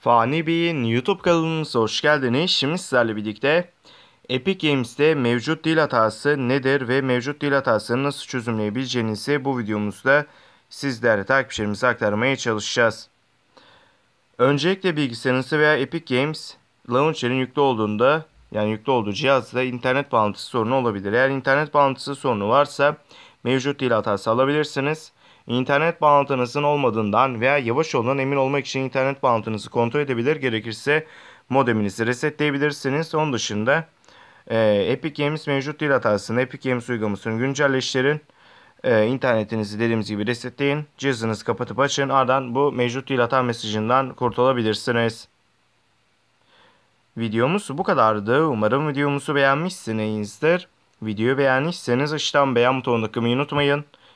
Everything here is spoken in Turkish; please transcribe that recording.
Fani Bey'in YouTube kanalımıza hoş geldiniz. Şimdi sizlerle birlikte Epic Games'te mevcut dil hatası nedir ve mevcut dil hatasını nasıl çözümleyebileceğinizi bu videomuzda sizlere takipçilerimize aktarmaya çalışacağız. Öncelikle bilgisayarınızda veya Epic Games Launcher'in yüklü olduğunda yani yüklü olduğu cihazda internet bağlantısı sorunu olabilir. Eğer internet bağlantısı sorunu varsa mevcut dil hatası alabilirsiniz. İnternet bağlantınızın olmadığından veya yavaş olduğundan emin olmak için internet bağlantınızı kontrol edebilir. Gerekirse modeminizi resetleyebilirsiniz. Onun dışında e, Epic Games mevcut değil hatasını Epic Games uygulamasını güncelleştirin. E, internetinizi dediğimiz gibi resetleyin. Cihazınızı kapatıp açın. Ardından bu mevcut değil hata mesajından kurtulabilirsiniz. Videomuz bu kadardı. Umarım videomuzu beğenmişsinizdir. Videoyu beğenmişseniz aşağıdan beğen butonuna tıklamayı unutmayın.